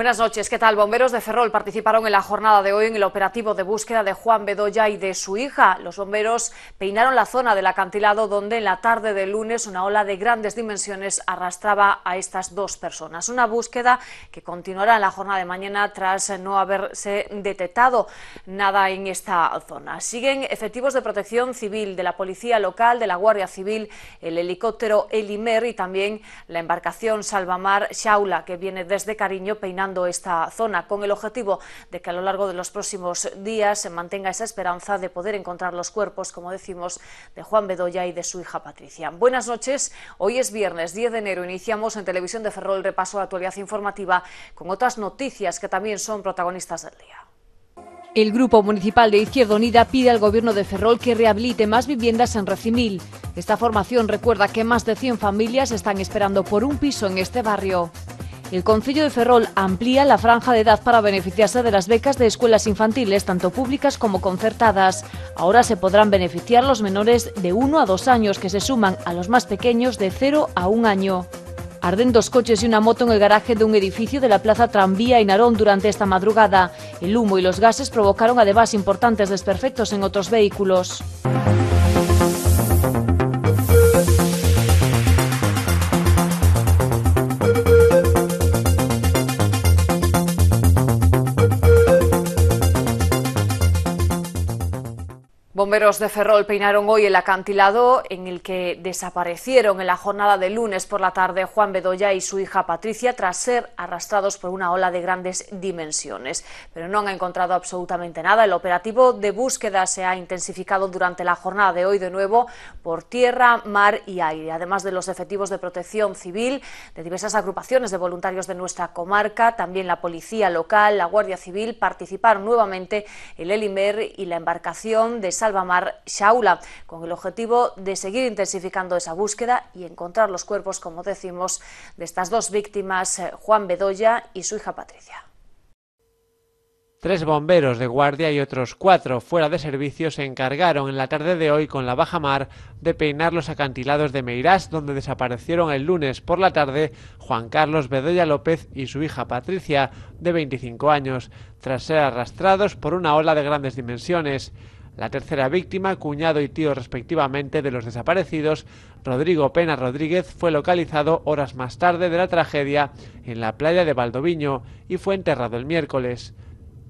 Buenas noches, ¿qué tal? Bomberos de Ferrol participaron en la jornada de hoy en el operativo de búsqueda de Juan Bedoya y de su hija. Los bomberos peinaron la zona del acantilado donde en la tarde de lunes una ola de grandes dimensiones arrastraba a estas dos personas. Una búsqueda que continuará en la jornada de mañana tras no haberse detectado nada en esta zona. Siguen efectivos de protección civil de la Policía Local, de la Guardia Civil, el helicóptero Elimer y también la embarcación Salvamar Shaula que viene desde Cariño peinando esta zona, con el objetivo de que a lo largo de los próximos días se mantenga esa esperanza de poder encontrar los cuerpos, como decimos, de Juan Bedoya y de su hija Patricia. Buenas noches, hoy es viernes 10 de enero, iniciamos en Televisión de Ferrol el repaso de la actualidad informativa con otras noticias que también son protagonistas del día. El Grupo Municipal de Izquierda Unida pide al Gobierno de Ferrol que rehabilite más viviendas en Recimil. Esta formación recuerda que más de 100 familias están esperando por un piso en este barrio. El Concilio de Ferrol amplía la franja de edad para beneficiarse de las becas de escuelas infantiles, tanto públicas como concertadas. Ahora se podrán beneficiar los menores de 1 a 2 años que se suman a los más pequeños de 0 a 1 año. Arden dos coches y una moto en el garaje de un edificio de la Plaza Tranvía y Narón durante esta madrugada. El humo y los gases provocaron además importantes desperfectos en otros vehículos. bomberos de Ferrol peinaron hoy el acantilado en el que desaparecieron en la jornada de lunes por la tarde Juan Bedoya y su hija Patricia tras ser arrastrados por una ola de grandes dimensiones. Pero no han encontrado absolutamente nada. El operativo de búsqueda se ha intensificado durante la jornada de hoy de nuevo por tierra, mar y aire. Además de los efectivos de protección civil, de diversas agrupaciones de voluntarios de nuestra comarca, también la policía local, la Guardia Civil participaron nuevamente el Elimer y la embarcación de salvamento Mar Shaula, con el objetivo de seguir intensificando esa búsqueda y encontrar los cuerpos, como decimos, de estas dos víctimas, eh, Juan Bedoya y su hija Patricia. Tres bomberos de guardia y otros cuatro fuera de servicio se encargaron en la tarde de hoy con la baja mar de peinar los acantilados de Meirás, donde desaparecieron el lunes por la tarde Juan Carlos Bedoya López y su hija Patricia, de 25 años, tras ser arrastrados por una ola de grandes dimensiones. La tercera víctima, cuñado y tío respectivamente de los desaparecidos, Rodrigo Pena Rodríguez, fue localizado horas más tarde de la tragedia en la playa de Valdoviño y fue enterrado el miércoles.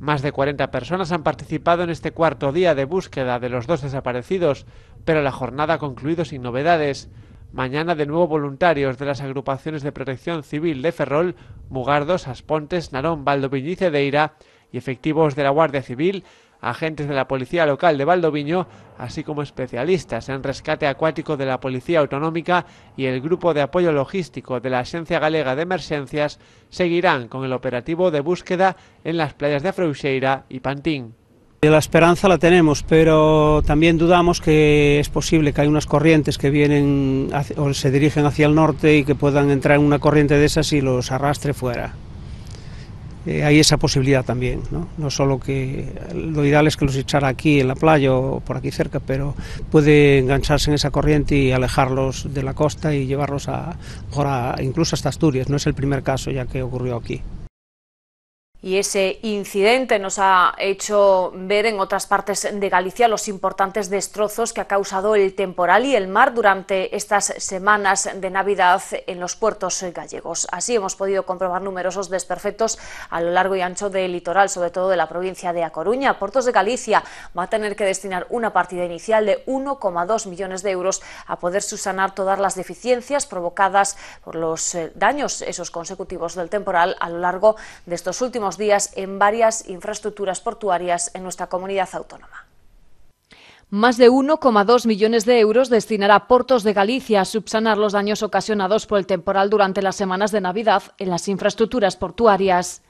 Más de 40 personas han participado en este cuarto día de búsqueda de los dos desaparecidos, pero la jornada ha concluido sin novedades. Mañana de nuevo voluntarios de las agrupaciones de protección civil de Ferrol, Mugardos, Aspontes, Narón, Valdoviño y Cedeira y efectivos de la Guardia Civil agentes de la policía local de Valdoviño, así como especialistas en rescate acuático de la Policía Autonómica y el Grupo de Apoyo Logístico de la Agencia Galega de Emergencias, seguirán con el operativo de búsqueda en las playas de Freuxeira y Pantín. La esperanza la tenemos, pero también dudamos que es posible que hay unas corrientes que vienen o se dirigen hacia el norte y que puedan entrar en una corriente de esas y los arrastre fuera. Eh, hay esa posibilidad también. ¿no? ¿no? solo que lo ideal es que los echara aquí en la playa o por aquí cerca, pero puede engancharse en esa corriente y alejarlos de la costa y llevarlos a, a, incluso hasta Asturias. No es el primer caso ya que ocurrió aquí. Y ese incidente nos ha hecho ver en otras partes de Galicia los importantes destrozos que ha causado el temporal y el mar durante estas semanas de Navidad en los puertos gallegos. Así hemos podido comprobar numerosos desperfectos a lo largo y ancho del litoral, sobre todo de la provincia de A Coruña. Puertos de Galicia va a tener que destinar una partida inicial de 1,2 millones de euros a poder subsanar todas las deficiencias provocadas por los eh, daños esos consecutivos del temporal a lo largo de estos últimos días en varias infraestructuras portuarias en nuestra comunidad autónoma. Más de 1,2 millones de euros destinará Portos de Galicia a subsanar los daños ocasionados por el temporal durante las semanas de Navidad en las infraestructuras portuarias.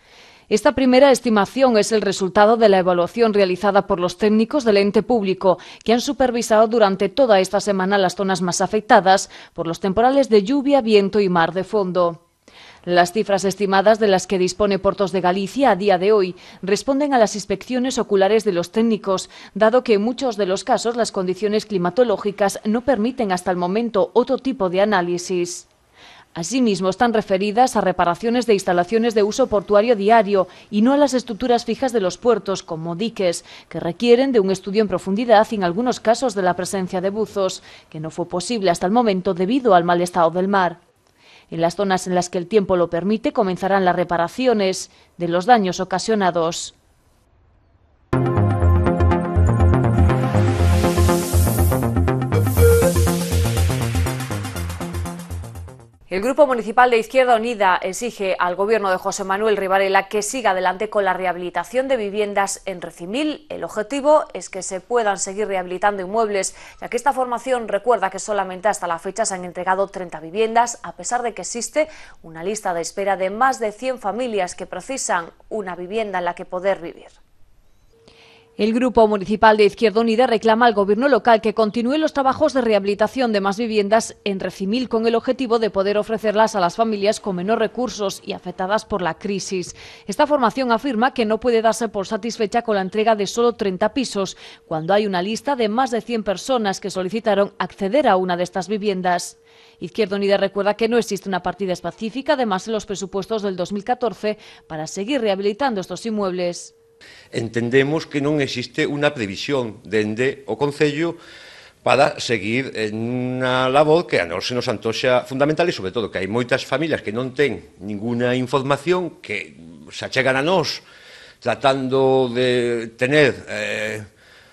Esta primera estimación es el resultado de la evaluación realizada por los técnicos del ente público, que han supervisado durante toda esta semana las zonas más afectadas por los temporales de lluvia, viento y mar de fondo. Las cifras estimadas de las que dispone Portos de Galicia a día de hoy responden a las inspecciones oculares de los técnicos, dado que en muchos de los casos las condiciones climatológicas no permiten hasta el momento otro tipo de análisis. Asimismo, están referidas a reparaciones de instalaciones de uso portuario diario y no a las estructuras fijas de los puertos, como diques, que requieren de un estudio en profundidad y en algunos casos de la presencia de buzos, que no fue posible hasta el momento debido al mal estado del mar. En las zonas en las que el tiempo lo permite comenzarán las reparaciones de los daños ocasionados. El Grupo Municipal de Izquierda Unida exige al gobierno de José Manuel Rivarela que siga adelante con la rehabilitación de viviendas en Recimil. El objetivo es que se puedan seguir rehabilitando inmuebles, ya que esta formación recuerda que solamente hasta la fecha se han entregado 30 viviendas, a pesar de que existe una lista de espera de más de 100 familias que precisan una vivienda en la que poder vivir. El Grupo Municipal de Izquierda Unida reclama al Gobierno local que continúe los trabajos de rehabilitación de más viviendas en Recimil con el objetivo de poder ofrecerlas a las familias con menos recursos y afectadas por la crisis. Esta formación afirma que no puede darse por satisfecha con la entrega de solo 30 pisos, cuando hay una lista de más de 100 personas que solicitaron acceder a una de estas viviendas. Izquierda Unida recuerda que no existe una partida específica, además en los presupuestos del 2014, para seguir rehabilitando estos inmuebles. Entendemos que non existe unha previsión dende o Concello para seguir en unha labor que a nos se nos antoxa fundamental e, sobre todo, que hai moitas familias que non ten ninguna información que se achegan a nós tratando de tener eh,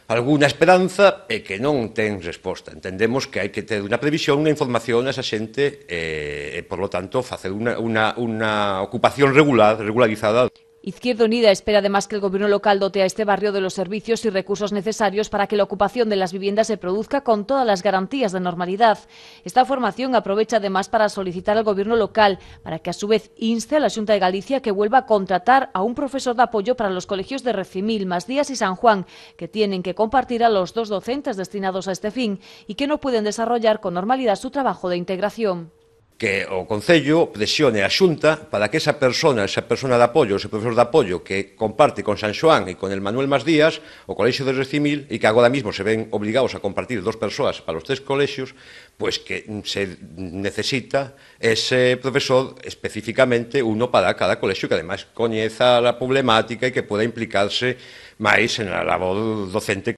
alguna esperanza e que non ten resposta. Entendemos que hai que ter unha previsión, unha información a esa xente eh, e, por lo tanto, facer unha, unha, unha ocupación regular, regularizada. Izquierda Unida espera además que el gobierno local dote a este barrio de los servicios y recursos necesarios para que la ocupación de las viviendas se produzca con todas las garantías de normalidad. Esta formación aprovecha además para solicitar al gobierno local para que a su vez inste a la Junta de Galicia que vuelva a contratar a un profesor de apoyo para los colegios de Recimil, Díaz y San Juan, que tienen que compartir a los dos docentes destinados a este fin y que no pueden desarrollar con normalidad su trabajo de integración. que o Concello presione a Xunta para que esa persona, esa persona de apoio, ese profesor de apoio que comparte con San Xoán e con el Manuel Más Díaz, o Colexio de Recimil, e que agora mismo se ven obligados a compartir dos persoas para os tres colexios, pois que se necesita ese profesor especificamente uno para cada colexio que ademais coñeza a problemática e que poda implicarse máis en a labor docente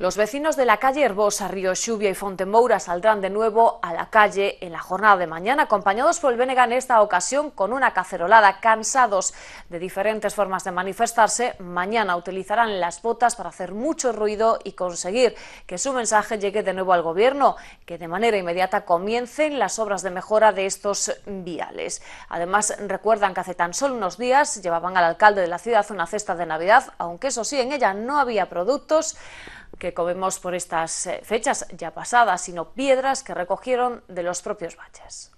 Los vecinos de la calle Herbosa, Río Xubia y Fontemoura saldrán de nuevo a la calle en la jornada de mañana, acompañados por el Bénega en esta ocasión con una cacerolada, cansados de diferentes formas de manifestarse. Mañana utilizarán las botas para hacer mucho ruido y conseguir que su mensaje llegue de nuevo al Gobierno, que de manera inmediata comiencen las obras de mejora de estos viales. Además, recuerdan que hace tan solo unos días llevaban al alcalde de la ciudad una cesta de Navidad, aunque eso sí, en ella no había productos que que comemos por estas eh, fechas ya pasadas, sino piedras que recogieron de los propios baches.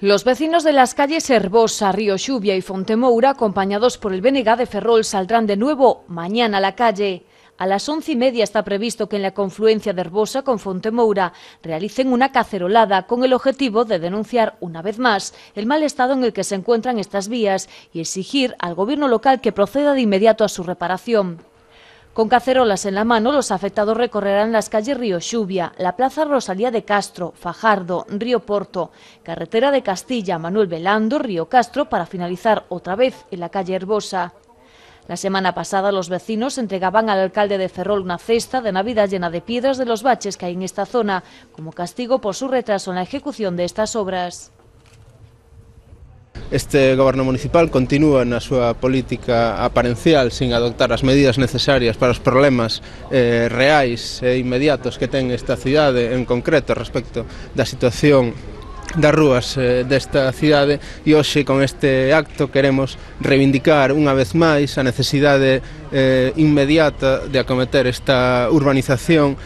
Los vecinos de las calles Herbosa, Río Lluvia y Fontemoura, acompañados por el BNG de Ferrol, saldrán de nuevo mañana a la calle. A las once y media está previsto que en la confluencia de Herbosa con Fontemoura realicen una cacerolada con el objetivo de denunciar una vez más el mal estado en el que se encuentran estas vías y exigir al gobierno local que proceda de inmediato a su reparación. Con cacerolas en la mano, los afectados recorrerán las calles Río Lluvia, la Plaza Rosalía de Castro, Fajardo, Río Porto, Carretera de Castilla, Manuel Velando, Río Castro, para finalizar otra vez en la calle Herbosa. La semana pasada los vecinos entregaban al alcalde de Ferrol una cesta de Navidad llena de piedras de los baches que hay en esta zona, como castigo por su retraso en la ejecución de estas obras. Este goberno municipal continúa na súa política aparencial sin adoptar as medidas necesarias para os problemas eh, reais e inmediatos que ten esta cidade en concreto respecto da situación das rúas eh, desta cidade e hoxe con este acto queremos reivindicar unha vez máis a necesidade eh, inmediata de acometer esta urbanización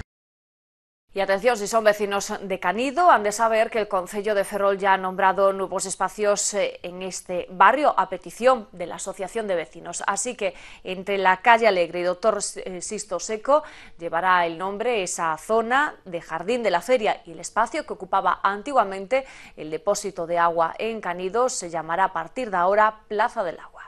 Y atención, si son vecinos de Canido, han de saber que el Concello de Ferrol ya ha nombrado nuevos espacios eh, en este barrio a petición de la Asociación de Vecinos. Así que entre la calle Alegre y Doctor eh, Sisto Seco llevará el nombre esa zona de Jardín de la Feria y el espacio que ocupaba antiguamente el depósito de agua en Canido se llamará a partir de ahora Plaza del Agua.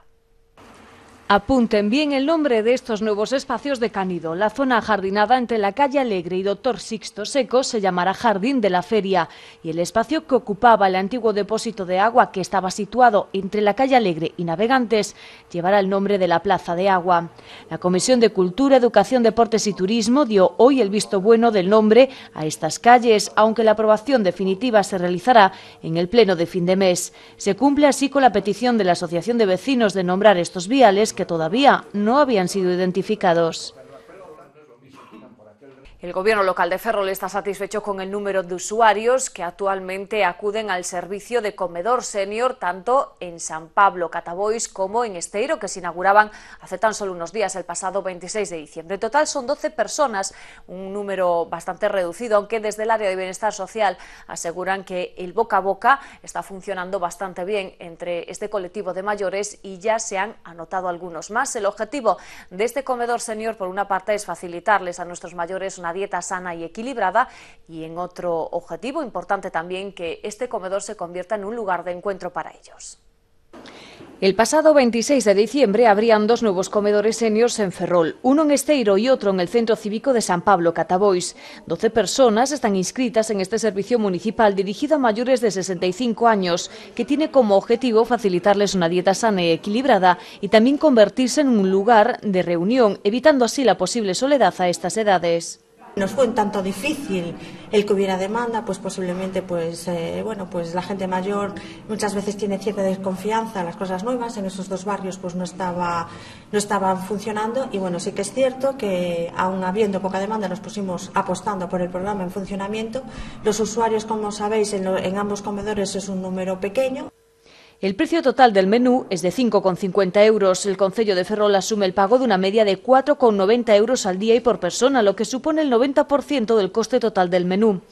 Apunten bien el nombre de estos nuevos espacios de Canido. La zona jardinada entre la calle Alegre y Doctor Sixto Seco se llamará Jardín de la Feria y el espacio que ocupaba el antiguo depósito de agua que estaba situado entre la calle Alegre y Navegantes llevará el nombre de la Plaza de Agua. La Comisión de Cultura, Educación, Deportes y Turismo dio hoy el visto bueno del nombre a estas calles, aunque la aprobación definitiva se realizará en el pleno de fin de mes. Se cumple así con la petición de la Asociación de Vecinos de nombrar estos viales que todavía no habían sido identificados. El gobierno local de Ferrol está satisfecho con el número de usuarios que actualmente acuden al servicio de comedor senior tanto en San Pablo, Catabois como en Esteiro, que se inauguraban hace tan solo unos días, el pasado 26 de diciembre. En total son 12 personas, un número bastante reducido, aunque desde el área de bienestar social aseguran que el boca a boca está funcionando bastante bien entre este colectivo de mayores y ya se han anotado algunos más. El objetivo de este comedor senior, por una parte, es facilitarles a nuestros mayores una dieta sana y equilibrada y en otro objetivo importante también que este comedor se convierta en un lugar de encuentro para ellos. El pasado 26 de diciembre abrían dos nuevos comedores seniors en Ferrol, uno en Esteiro y otro en el Centro Cívico de San Pablo Catabois. 12 personas están inscritas en este servicio municipal dirigido a mayores de 65 años, que tiene como objetivo facilitarles una dieta sana y equilibrada y también convertirse en un lugar de reunión, evitando así la posible soledad a estas edades. Nos fue un tanto difícil el que hubiera demanda, pues posiblemente pues eh, bueno, pues la gente mayor muchas veces tiene cierta desconfianza en las cosas nuevas, en esos dos barrios pues no estaba no estaban funcionando y bueno, sí que es cierto que aún habiendo poca demanda nos pusimos apostando por el programa en funcionamiento. Los usuarios, como sabéis, en, en ambos comedores es un número pequeño. El precio total del menú es de 5,50 euros. El Concello de Ferrol asume el pago de una media de 4,90 euros al día y por persona, lo que supone el 90% del coste total del menú.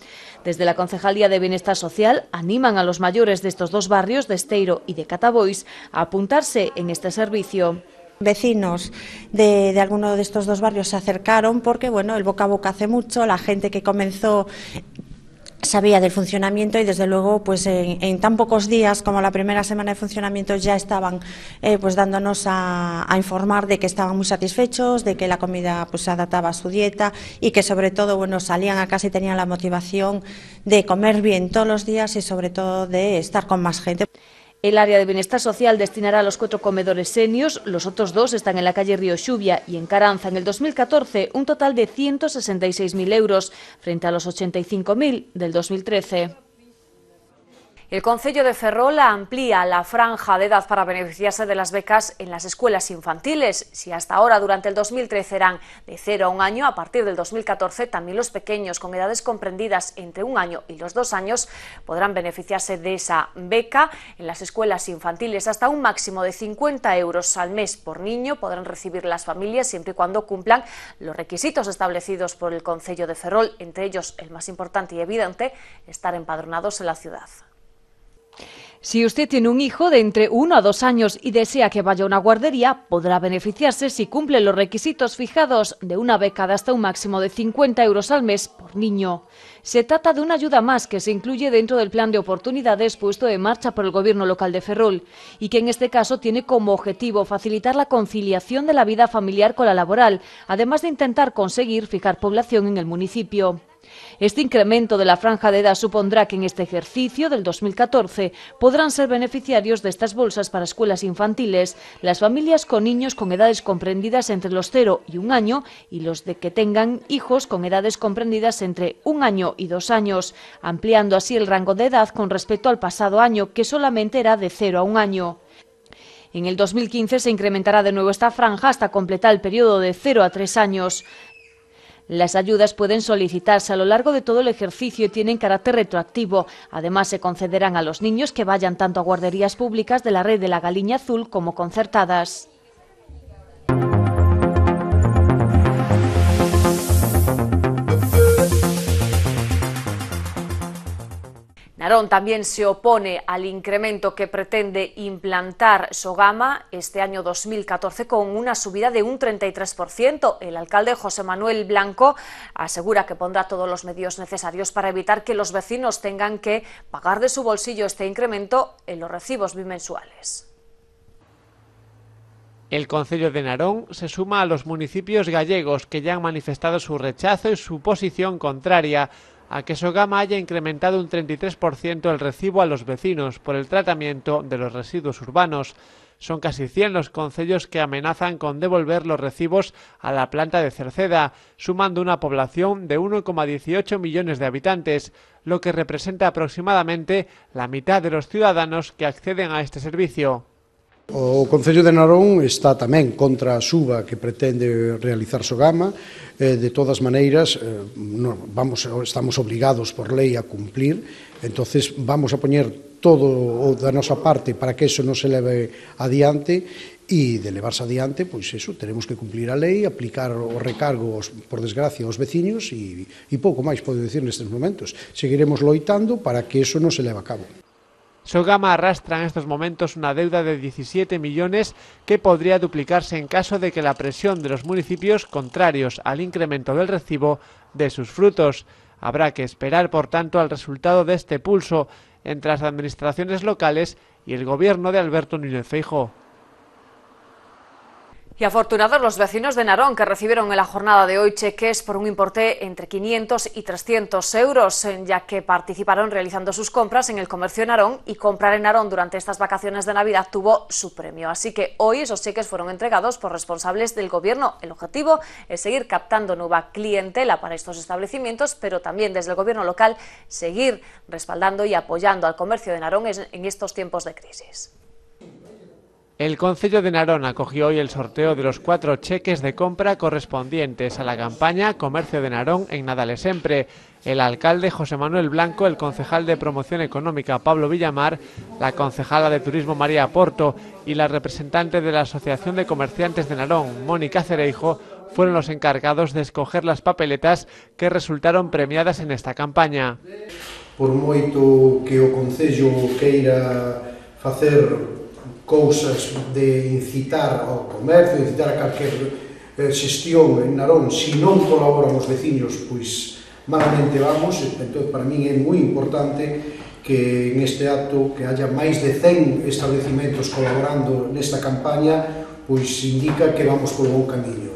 Desde la Concejalía de Bienestar Social animan a los mayores de estos dos barrios, de Esteiro y de Catabois, a apuntarse en este servicio vecinos de, de, alguno de estos dos barrios se acercaron porque bueno el boca a boca hace mucho la gente que comenzó sabía del funcionamiento y desde luego pues en, tan pocos días como la primera semana de funcionamiento ya estaban eh, pues dándonos a, a, informar de que estaban muy satisfechos de que la comida pues se adaptaba a su dieta y que sobre todo bueno salían a casa y tenían la motivación de comer bien todos los días y sobre todo de estar con más gente el área de bienestar social destinará a los cuatro comedores senios, los otros dos están en la calle Río Xubia y en Caranza en el 2014 un total de 166.000 euros frente a los 85.000 del 2013. El Concello de Ferrol amplía la franja de edad para beneficiarse de las becas en las escuelas infantiles. Si hasta ahora, durante el 2013, eran de cero a un año, a partir del 2014 también los pequeños con edades comprendidas entre un año y los dos años podrán beneficiarse de esa beca en las escuelas infantiles. Hasta un máximo de 50 euros al mes por niño podrán recibir las familias siempre y cuando cumplan los requisitos establecidos por el Concello de Ferrol, entre ellos el más importante y evidente, estar empadronados en la ciudad. Si usted tiene un hijo de entre uno a dos años y desea que vaya a una guardería, podrá beneficiarse si cumple los requisitos fijados de una beca de hasta un máximo de 50 euros al mes por niño. Se trata de una ayuda más que se incluye dentro del plan de oportunidades puesto en marcha por el Gobierno local de Ferrol y que en este caso tiene como objetivo facilitar la conciliación de la vida familiar con la laboral, además de intentar conseguir fijar población en el municipio. Este incremento de la franja de edad supondrá que en este ejercicio del 2014 podrán ser beneficiarios de estas bolsas para escuelas infantiles las familias con niños con edades comprendidas entre los 0 y 1 año y los de que tengan hijos con edades comprendidas entre 1 año y 2 años, ampliando así el rango de edad con respecto al pasado año, que solamente era de 0 a 1 año. En el 2015 se incrementará de nuevo esta franja hasta completar el periodo de 0 a 3 años. Las ayudas pueden solicitarse a lo largo de todo el ejercicio y tienen carácter retroactivo. Además, se concederán a los niños que vayan tanto a guarderías públicas de la red de la Galiña Azul como concertadas. Narón también se opone al incremento que pretende implantar Sogama este año 2014 con una subida de un 33%. El alcalde José Manuel Blanco asegura que pondrá todos los medios necesarios para evitar que los vecinos tengan que pagar de su bolsillo este incremento en los recibos bimensuales. El Concello de Narón se suma a los municipios gallegos que ya han manifestado su rechazo y su posición contraria a que Sogama haya incrementado un 33% el recibo a los vecinos por el tratamiento de los residuos urbanos. Son casi 100 los concellos que amenazan con devolver los recibos a la planta de Cerceda, sumando una población de 1,18 millones de habitantes, lo que representa aproximadamente la mitad de los ciudadanos que acceden a este servicio. O Concello de Narón está tamén contra a suba que pretende realizar Sogama. De todas maneiras, eh, vamos, estamos obligados por lei a cumplir, entonces vamos a poñer todo da nosa parte para que eso non se leve adiante e de levarse adiante, pois eso, tenemos que cumplir a lei, aplicar o recargo, por desgracia, aos veciños e, e pouco máis podo dicir nestes momentos. Seguiremos loitando para que eso non se leve a cabo. Sogama arrastra en estos momentos una deuda de 17 millones que podría duplicarse en caso de que la presión de los municipios contrarios al incremento del recibo de sus frutos. Habrá que esperar, por tanto, al resultado de este pulso entre las administraciones locales y el gobierno de Alberto Núñez Feijóo. Y afortunados los vecinos de Narón que recibieron en la jornada de hoy cheques por un importe entre 500 y 300 euros, ya que participaron realizando sus compras en el comercio de Narón y comprar en Narón durante estas vacaciones de Navidad tuvo su premio. Así que hoy esos cheques fueron entregados por responsables del gobierno. El objetivo es seguir captando nueva clientela para estos establecimientos, pero también desde el gobierno local seguir respaldando y apoyando al comercio de Narón en estos tiempos de crisis. El Concello de Narón acogió hoy el sorteo de los cuatro cheques de compra correspondientes a la campaña Comercio de Narón en Nadales Siempre. El alcalde José Manuel Blanco, el concejal de Promoción Económica Pablo Villamar, la concejala de Turismo María Porto y la representante de la Asociación de Comerciantes de Narón, Mónica Cereijo, fueron los encargados de escoger las papeletas que resultaron premiadas en esta campaña. Por que queira cousas de incitar ao comercio, incitar a calquer eh, xestión en Narón, se si non colaboran os veciños, pois malamente vamos, entón para min é moi importante que en este acto que haya máis de 100 establecimentos colaborando nesta campaña, pois indica que vamos por bon camiño.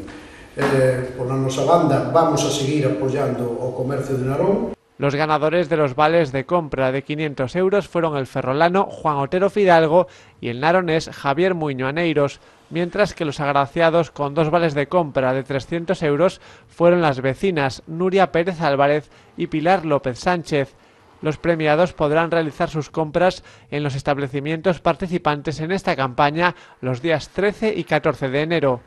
Eh, por a nosa banda, vamos a seguir apoyando o comercio de Narón, Los ganadores de los vales de compra de 500 euros fueron el ferrolano Juan Otero Fidalgo y el naronés Javier Muño Aneiros, mientras que los agraciados con dos vales de compra de 300 euros fueron las vecinas Nuria Pérez Álvarez y Pilar López Sánchez. Los premiados podrán realizar sus compras en los establecimientos participantes en esta campaña los días 13 y 14 de enero.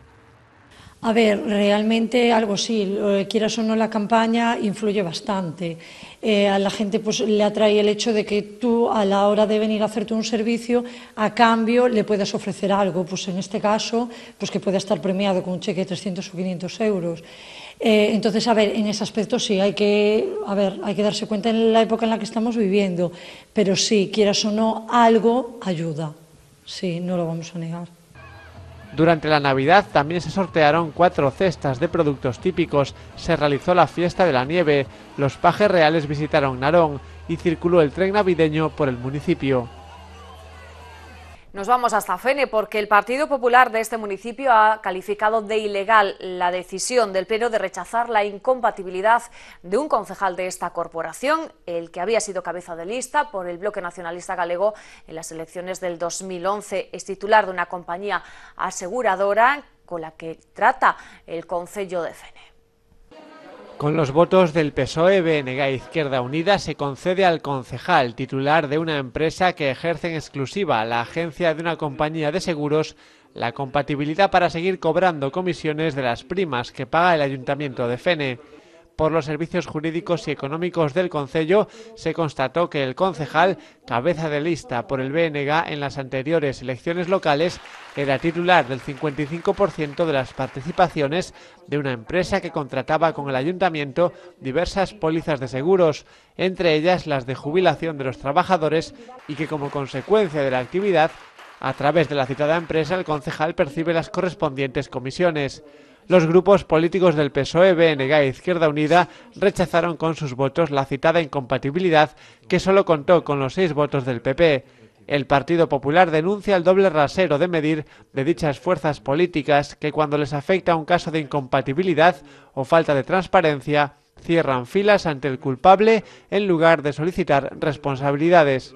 A ver, realmente algo sí, quieras o no la campaña influye bastante. Eh, a la gente pues, le atrae el hecho de que tú a la hora de venir a hacerte un servicio, a cambio le puedas ofrecer algo, pues en este caso, pues que pueda estar premiado con un cheque de 300 o 500 euros. Eh, entonces, a ver, en ese aspecto sí, hay que, a ver, hay que darse cuenta en la época en la que estamos viviendo, pero sí, quieras o no, algo ayuda, sí, no lo vamos a negar. Durante la Navidad también se sortearon cuatro cestas de productos típicos, se realizó la fiesta de la nieve, los pajes reales visitaron Narón y circuló el tren navideño por el municipio. Nos vamos hasta Fene porque el Partido Popular de este municipio ha calificado de ilegal la decisión del Pleno de rechazar la incompatibilidad de un concejal de esta corporación, el que había sido cabeza de lista por el bloque nacionalista galego en las elecciones del 2011. Es titular de una compañía aseguradora con la que trata el Concello de Fene. Con los votos del PSOE, BNG Izquierda Unida se concede al concejal, titular de una empresa que ejerce en exclusiva la agencia de una compañía de seguros, la compatibilidad para seguir cobrando comisiones de las primas que paga el Ayuntamiento de Fene por los servicios jurídicos y económicos del Concello, se constató que el concejal, cabeza de lista por el BNG en las anteriores elecciones locales, era titular del 55% de las participaciones de una empresa que contrataba con el ayuntamiento diversas pólizas de seguros, entre ellas las de jubilación de los trabajadores y que como consecuencia de la actividad, a través de la citada empresa, el concejal percibe las correspondientes comisiones. Los grupos políticos del PSOE, BNG e Izquierda Unida rechazaron con sus votos la citada incompatibilidad que solo contó con los seis votos del PP. El Partido Popular denuncia el doble rasero de medir de dichas fuerzas políticas que cuando les afecta un caso de incompatibilidad o falta de transparencia, cierran filas ante el culpable en lugar de solicitar responsabilidades.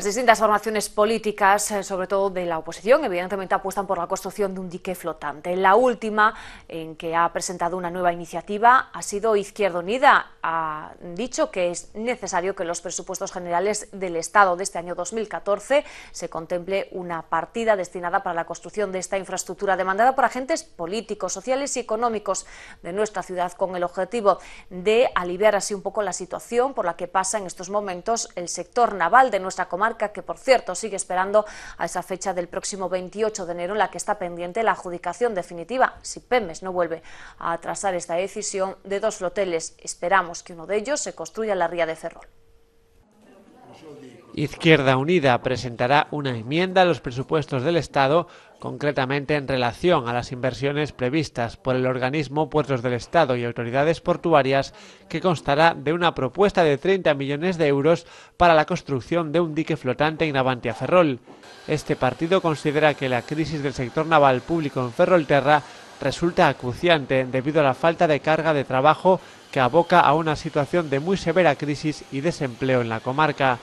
Las distintas formaciones políticas, eh, sobre todo de la oposición, evidentemente apuestan por la construcción de un dique flotante. La última en que ha presentado una nueva iniciativa ha sido Izquierda Unida. Ha dicho que es necesario que en los presupuestos generales del Estado de este año 2014 se contemple una partida destinada para la construcción de esta infraestructura demandada por agentes políticos, sociales y económicos de nuestra ciudad con el objetivo de aliviar así un poco la situación por la que pasa en estos momentos el sector naval de nuestra comarca que por cierto sigue esperando a esa fecha del próximo 28 de enero en la que está pendiente la adjudicación definitiva. Si Pemes no vuelve a atrasar esta decisión de dos floteles, esperamos que uno de ellos se construya en la ría de Ferrol. Izquierda Unida presentará una enmienda a los presupuestos del Estado concretamente en relación a las inversiones previstas por el organismo Puertos del Estado y autoridades portuarias, que constará de una propuesta de 30 millones de euros para la construcción de un dique flotante en Navantia-Ferrol. Este partido considera que la crisis del sector naval público en Ferrolterra resulta acuciante debido a la falta de carga de trabajo que aboca a una situación de muy severa crisis y desempleo en la comarca.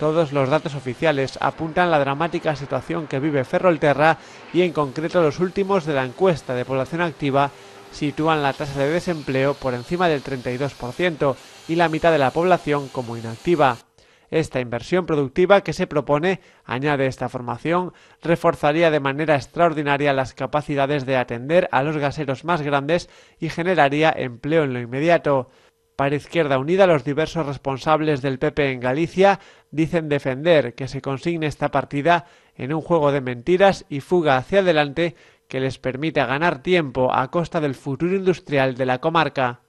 Todos los datos oficiales apuntan la dramática situación que vive Ferrolterra y en concreto los últimos de la encuesta de población activa sitúan la tasa de desempleo por encima del 32% y la mitad de la población como inactiva. Esta inversión productiva que se propone, añade esta formación, reforzaría de manera extraordinaria las capacidades de atender a los gaseros más grandes y generaría empleo en lo inmediato. Para Izquierda Unida, los diversos responsables del PP en Galicia dicen defender que se consigne esta partida en un juego de mentiras y fuga hacia adelante que les permita ganar tiempo a costa del futuro industrial de la comarca.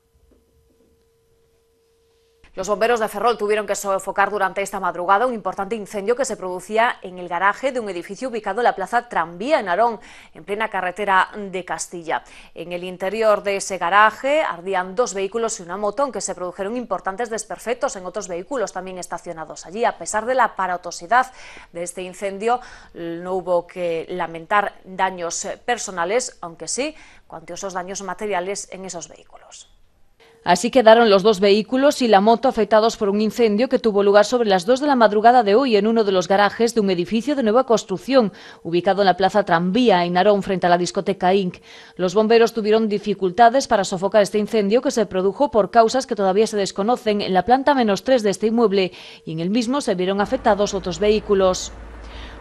Los bomberos de Ferrol tuvieron que sofocar durante esta madrugada un importante incendio que se producía en el garaje de un edificio ubicado en la plaza Tranvía en Arón, en plena carretera de Castilla. En el interior de ese garaje ardían dos vehículos y una moto, aunque se produjeron importantes desperfectos en otros vehículos también estacionados allí. A pesar de la paratosidad de este incendio, no hubo que lamentar daños personales, aunque sí cuantiosos daños materiales en esos vehículos. Así quedaron los dos vehículos y la moto afectados por un incendio que tuvo lugar sobre las 2 de la madrugada de hoy en uno de los garajes de un edificio de nueva construcción, ubicado en la plaza Tranvía, en Narón, frente a la discoteca Inc. Los bomberos tuvieron dificultades para sofocar este incendio que se produjo por causas que todavía se desconocen en la planta menos 3 de este inmueble y en el mismo se vieron afectados otros vehículos.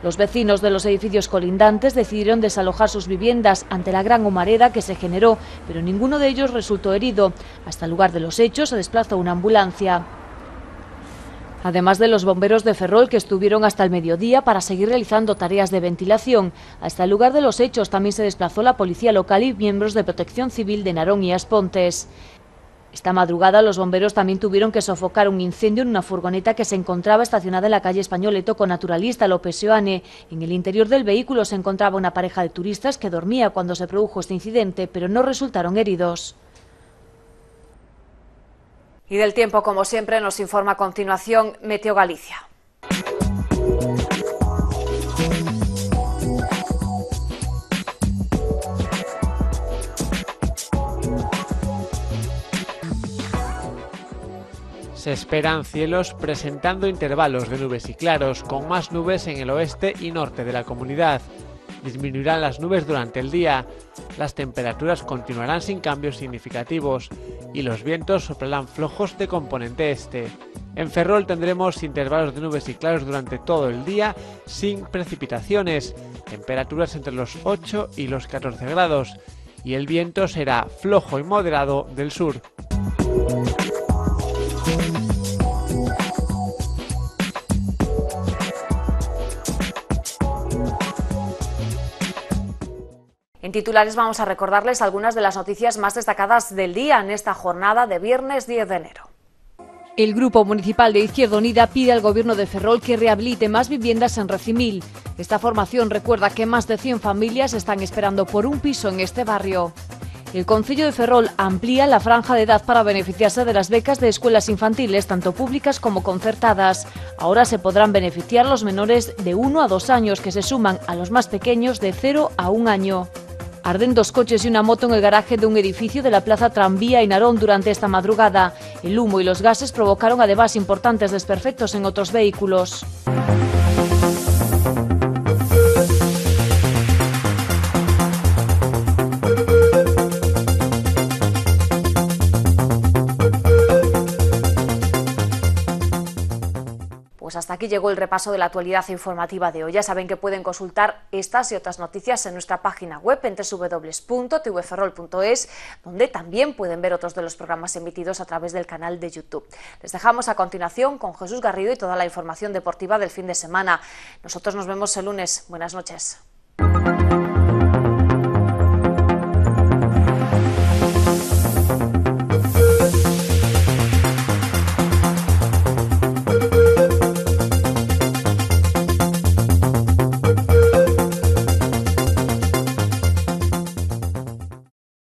Los vecinos de los edificios colindantes decidieron desalojar sus viviendas ante la gran humareda que se generó, pero ninguno de ellos resultó herido. Hasta el lugar de los hechos se desplazó una ambulancia. Además de los bomberos de Ferrol que estuvieron hasta el mediodía para seguir realizando tareas de ventilación, hasta el lugar de los hechos también se desplazó la policía local y miembros de protección civil de Narón y Aspontes. Esta madrugada los bomberos también tuvieron que sofocar un incendio en una furgoneta que se encontraba estacionada en la calle Españoleto con naturalista López Oane. En el interior del vehículo se encontraba una pareja de turistas que dormía cuando se produjo este incidente, pero no resultaron heridos. Y del tiempo, como siempre, nos informa a continuación Meteo Galicia. Se esperan cielos presentando intervalos de nubes y claros, con más nubes en el oeste y norte de la comunidad. Disminuirán las nubes durante el día, las temperaturas continuarán sin cambios significativos y los vientos soplarán flojos de componente este. En Ferrol tendremos intervalos de nubes y claros durante todo el día, sin precipitaciones, temperaturas entre los 8 y los 14 grados, y el viento será flojo y moderado del sur. En titulares vamos a recordarles algunas de las noticias más destacadas del día en esta jornada de viernes 10 de enero. El Grupo Municipal de Izquierda Unida pide al Gobierno de Ferrol que rehabilite más viviendas en Recimil. Esta formación recuerda que más de 100 familias están esperando por un piso en este barrio. El concilio de Ferrol amplía la franja de edad para beneficiarse de las becas de escuelas infantiles, tanto públicas como concertadas. Ahora se podrán beneficiar los menores de 1 a 2 años que se suman a los más pequeños de 0 a 1 año. Arden dos coches y una moto en el garaje de un edificio de la Plaza Tranvía y Narón durante esta madrugada. El humo y los gases provocaron además importantes desperfectos en otros vehículos. Pues hasta aquí llegó el repaso de la actualidad informativa de hoy. Ya saben que pueden consultar estas y otras noticias en nuestra página web en www.tvferrol.es, donde también pueden ver otros de los programas emitidos a través del canal de YouTube. Les dejamos a continuación con Jesús Garrido y toda la información deportiva del fin de semana. Nosotros nos vemos el lunes. Buenas noches.